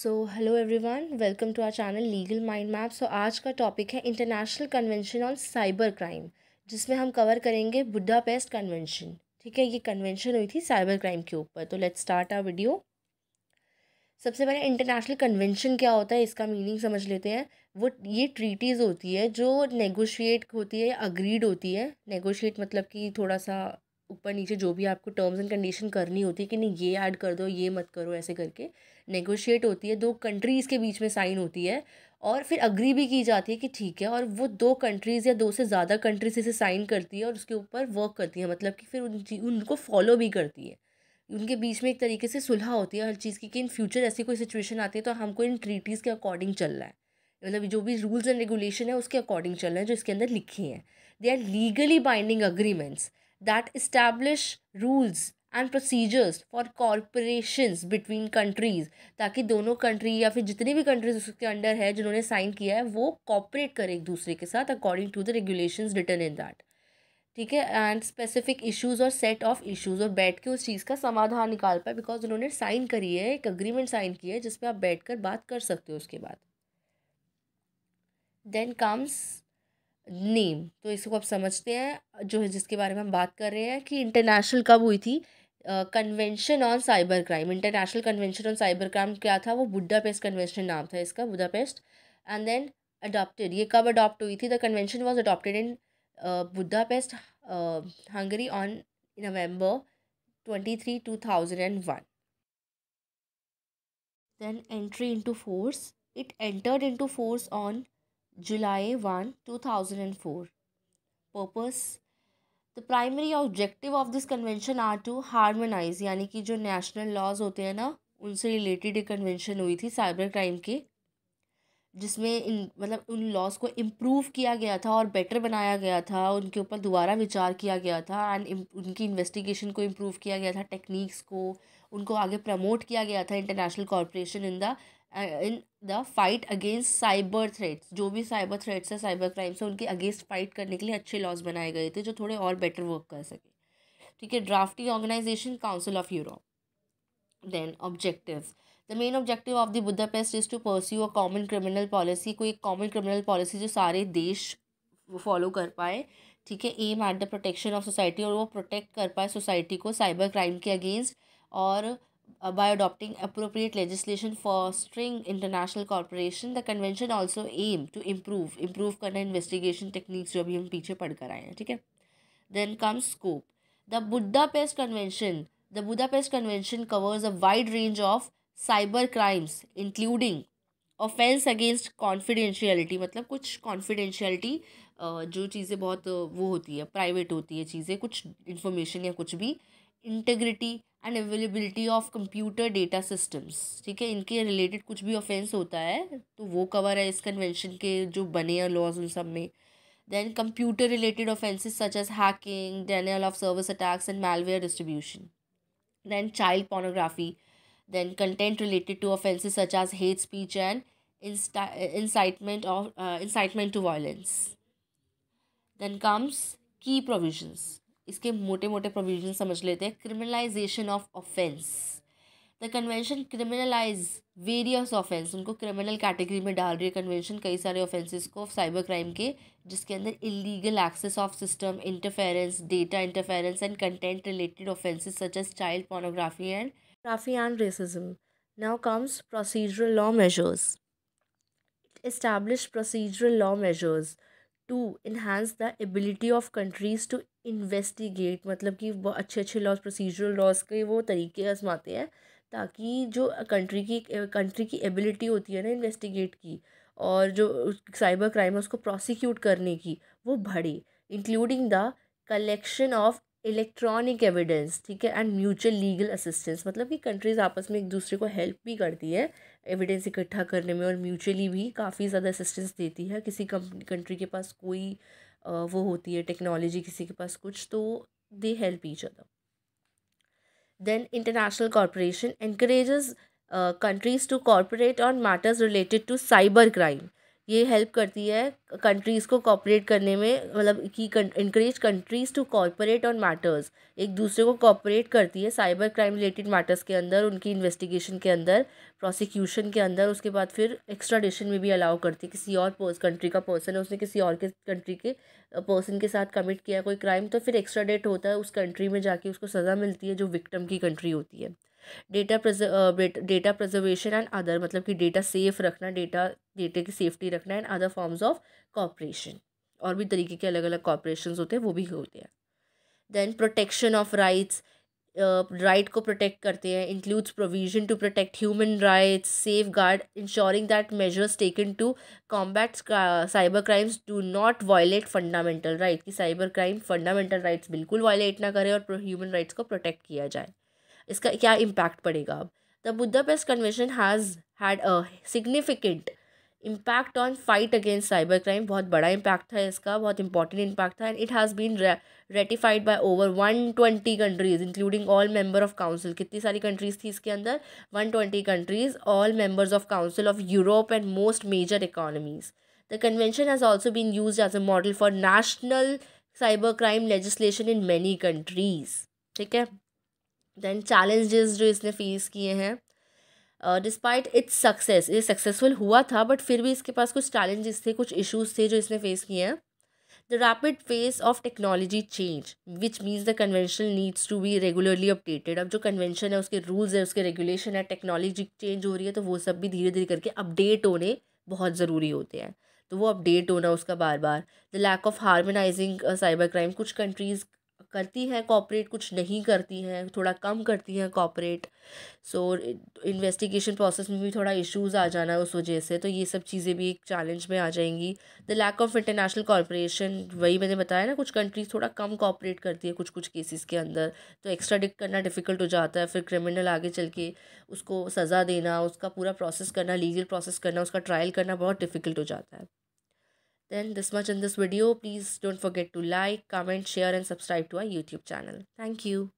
So hello everyone welcome to our channel legal mind map so आज का topic है international convention on cyber crime जिसमें हम cover करेंगे पेस्ट कन्वेंशन ठीक है ये कन्वेंशन हुई थी साइबर क्राइम के ऊपर तो लेट्स स्टार्ट आर वीडियो सबसे पहले इंटरनेशनल कन्वेंशन क्या होता है इसका मीनिंग समझ लेते हैं वो ये ट्रीटीज़ होती है जो नेगोशिएट होती है या अग्रीड होती है नेगोशिएट मतलब कि थोड़ा सा ऊपर नीचे जो भी आपको टर्म्स एंड कंडीशन करनी होती है कि नहीं ये ऐड कर दो ये मत करो ऐसे करके नेगोशिएट होती है दो कंट्रीज़ के बीच में साइन होती है और फिर अग्री भी की जाती है कि ठीक है और वो दो कंट्रीज़ या दो से ज़्यादा कंट्रीज इसे साइन करती है और उसके ऊपर वर्क करती है मतलब कि फिर उन उनको फॉलो भी करती है उनके बीच में एक तरीके से सुलह होती है हर चीज़ की कि इन फ्यूचर ऐसी कोई सिचुएशन आती है तो हमको इन ट्रीटीज़ के अकॉर्डिंग चलना है मतलब जो भी रूल्स एंड रेगुलेशन है उसके अकॉर्डिंग चल रहे हैं जो इसके अंदर लिखी हैं they are legally binding agreements that establish rules and procedures for corporations between countries ताकि दोनों कंट्री या फिर जितनी भी कंट्रीज उसके अंडर है जिन्होंने साइन किया है वो कॉपरेट करें एक दूसरे के साथ according to the regulations written in that ठीक है एंड स्पेसिफिक इश्यूज़ और सेट ऑफ इश्यूज़ और बैठ के उस चीज़ का समाधान निकाल पाए बिकॉज उन्होंने साइन करी है एक अग्रीमेंट साइन किया है जिसपे आप बैठ कर बात कर सकते हो उसके बाद देन कम्स नेम तो इसको आप समझते हैं जो है जिसके बारे में हम बात कर रहे हैं कि इंटरनेशनल कब हुई थी convention on cyber crime international convention on cyber crime क्या था वो बुडापेस्ट कन्वेंशन नाम था इसका बुडापेस्ट एंड देन अडोप्टेड ये कब अडॉप्ट हुई थी the convention was adopted in Budapest Hungary on November twenty three two thousand and one then entry into force it entered into force on July 1, 2004. Purpose the primary objective of this convention are to harmonize यानी कि जो national laws होते हैं ना उनसे related एक convention हुई थी साइबर क्राइम के जिसमें इन मतलब उन लॉज को इम्प्रूव किया गया था और बेटर बनाया गया था उनके ऊपर दोबारा विचार किया गया था एंड उनकी इन्वेस्टिगेशन को इम्प्रूव किया गया था टेक्निक्स को उनको आगे प्रमोट किया गया था international corporation in the in the fight against cyber threats जो भी साइबर थ्रेट्स हैं साइबर क्राइम्स हैं उनके अगेंस्ट फाइट करने के लिए अच्छे लॉज बनाए गए थे जो थोड़े और बेटर वर्क कर सके ठीक है drafting organisation council of Europe then objective the main objective of the Budapest is to pursue a common criminal policy कोई कॉमन क्रिमिनल पॉलिसी जो सारे देश फॉलो कर पाए ठीक है aim at the protection of society और वो प्रोटेक्ट कर पाए सोसाइटी को साइबर क्राइम के अगेंस्ट और uh, by adopting appropriate legislation fostering international cooperation the convention also aim to improve improve करना investigation techniques जो अभी हम पीछे पढ़ कर आए हैं ठीक है then comes scope the budapest convention the budapest convention covers a wide range of cyber crimes including offence against confidentiality मतलब कुछ कॉन्फिडेंशियलिटी जो चीज़ें बहुत वो होती है प्राइवेट होती है चीज़ें कुछ इन्फॉर्मेशन या कुछ भी integrity and availability of computer data systems ठीक है इनके रिलेटेड कुछ भी ऑफेंस होता है तो वो कवर है इस कन्वेंशन के जो बने हैं लॉज उन सब में then computer related offences such as hacking denial of service attacks and malware distribution then child pornography then content related to offences such as hate speech and incitement of incitement to violence violence comes की provisions इसके मोटे मोटे provision समझ लेते हैं criminalisation of offence the convention criminalise various offence उनको criminal category में डाल रही है कन्वेंशन कई सारे ऑफेंसेस को साइबर क्राइम के जिसके अंदर illegal access of system interference data interference and content related offences such as child pornography and trophy and racism now comes procedural law measures it procedural law measures to to the ability of countries to investigate मतलब कि वो अच्छे अच्छे laws procedural laws के वो तरीके आजमाते हैं ताकि जो कंट्री की कंट्री की एबिलिटी होती है ना इन्वेस्टिगेट की और जो साइबर क्राइम है उसको प्रोसिक्यूट करने की वो बढ़े including the collection of electronic evidence ठीक है एंड म्यूचुअल लीगल असिस्टेंस मतलब कि कंट्रीज आपस में एक दूसरे को हेल्प भी करती है एविडेंस इकट्ठा करने में और म्यूचुअली भी काफ़ी ज़्यादा असिस्टेंस देती है किसी कंट्री के पास कोई वो होती है टेक्नोलॉजी किसी के पास कुछ तो they help each other then international corporation encourages countries to corporate on matters related to cyber crime ये हेल्प करती है कंट्रीज़ को कॉपरेट करने में मतलब कि encourage countries to cooperate on matters एक दूसरे को कॉपरेट करती है साइबर क्राइम रिलेटेड मैटर्स के अंदर उनकी इन्वेस्टिगेशन के अंदर प्रोसिक्यूशन के अंदर उसके बाद फिर एक्स्ट्राडिशन में भी अलाउ करती है किसी और कंट्री का पर्सन है उसने किसी और के कंट्री के पर्सन के साथ कमिट किया कोई क्राइम तो फिर एक्स्ट्राडेट होता है उस कंट्री में जाके उसको सज़ा मिलती है जो विक्टम की कंट्री होती है data data preservation and other मतलब कि डेटा सेफ रखना डेटा डेटा की सेफ्टी रखना and other forms of cooperation और भी तरीके के अलग अलग कॉपरेशन होते हैं वो भी होते हैं then protection of rights right को प्रोटेक्ट करते हैं includes provision to protect human rights safeguard ensuring that measures taken to combat cyber crimes do not violate fundamental right कि साइबर क्राइम फंडामेंटल राइट्स बिल्कुल violate ना करें और human rights को protect किया जाए इसका क्या इम्पैक्ट पड़ेगा अब the past convention has had a significant impact on fight against cyber crime बहुत बड़ा इम्पैक्ट था इसका बहुत इंपॉर्टेंट इम्पैक्ट था and it has been ratified by over one twenty countries including all member of council कितनी सारी countries थी इसके अंदर one twenty countries all members of council of Europe and most major economies the convention has also been use as a model for national cyber crime legislation in many countries ठीक है then challenges जो इसने face किए हैं despite its success ये successful हुआ था but फिर भी इसके पास कुछ चैलेंजेस थे कुछ इश्यूज थे जो इसने फेस किए हैं the rapid pace of technology change which means the convention needs to be regularly updated अब जो कन्वेंशन है उसके रूल्स है उसके रेगुलेशन है टेक्नोलॉजी चेंज हो रही है तो वो सब भी धीरे धीरे करके अपडेट होने बहुत ज़रूरी होते हैं तो वो अपडेट होना उसका बार बार the lack of harmonizing cyber crime कुछ कंट्रीज़ करती हैं कॉपरेट कुछ नहीं करती हैं थोड़ा कम करती हैं कॉपरेट सो इन्वेस्टिगेशन प्रोसेस में भी थोड़ा इश्यूज आ जाना है उस वजह से तो ये सब चीज़ें भी एक चैलेंज में आ जाएंगी the lack of international cooperation वही मैंने बताया ना कुछ कंट्रीज थोड़ा कम कॉपरेट करती है कुछ कुछ केसेस के अंदर तो एक्स्ट्राडिक्ट करना डिफ़िकल्ट हो जाता है फिर क्रिमिनल आगे चल के उसको सज़ा देना उसका पूरा प्रोसेस करना लीगल प्रोसेस करना उसका ट्रायल करना बहुत डिफ़िकल्ट हो जाता है Then this much in this video. Please don't forget to like, comment, share and subscribe to our YouTube channel. Thank you.